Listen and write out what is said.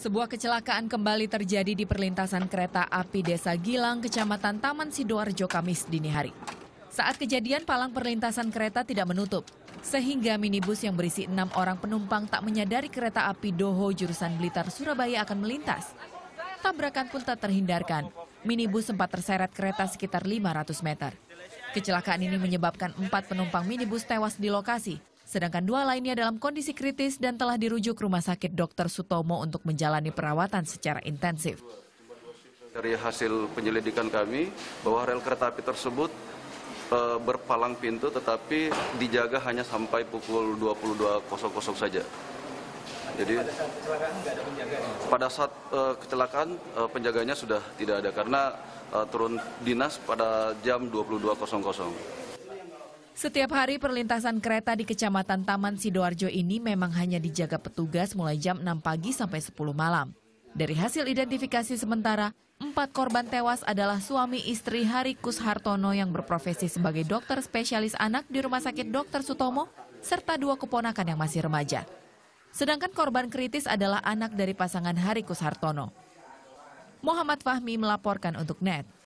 Sebuah kecelakaan kembali terjadi di perlintasan kereta api Desa Gilang, Kecamatan Taman Sidoarjo, Kamis dini hari. Saat kejadian, palang perlintasan kereta tidak menutup, sehingga minibus yang berisi enam orang penumpang tak menyadari kereta api Doho jurusan Blitar Surabaya akan melintas. Tabrakan pun tak terhindarkan. Minibus sempat terseret kereta sekitar 500 meter. Kecelakaan ini menyebabkan empat penumpang minibus tewas di lokasi, sedangkan dua lainnya dalam kondisi kritis dan telah dirujuk rumah sakit Dr. Sutomo untuk menjalani perawatan secara intensif. Dari hasil penyelidikan kami bahwa rel kereta api tersebut e, berpalang pintu tetapi dijaga hanya sampai pukul 22.00 saja. Jadi pada saat eh, kecelakaan eh, penjaganya. sudah tidak ada karena turun dinas pada jam 22.00. Setiap hari perlintasan kereta di Kecamatan Taman Sidoarjo ini memang hanya dijaga petugas mulai jam 6 pagi sampai 10 malam. Dari hasil identifikasi sementara, empat korban tewas adalah suami istri Hari Kus Hartono yang berprofesi sebagai dokter spesialis anak di Rumah Sakit Dr. Sutomo, serta dua keponakan yang masih remaja. Sedangkan korban kritis adalah anak dari pasangan Hari Kus Hartono. Muhammad Fahmi melaporkan untuk NET.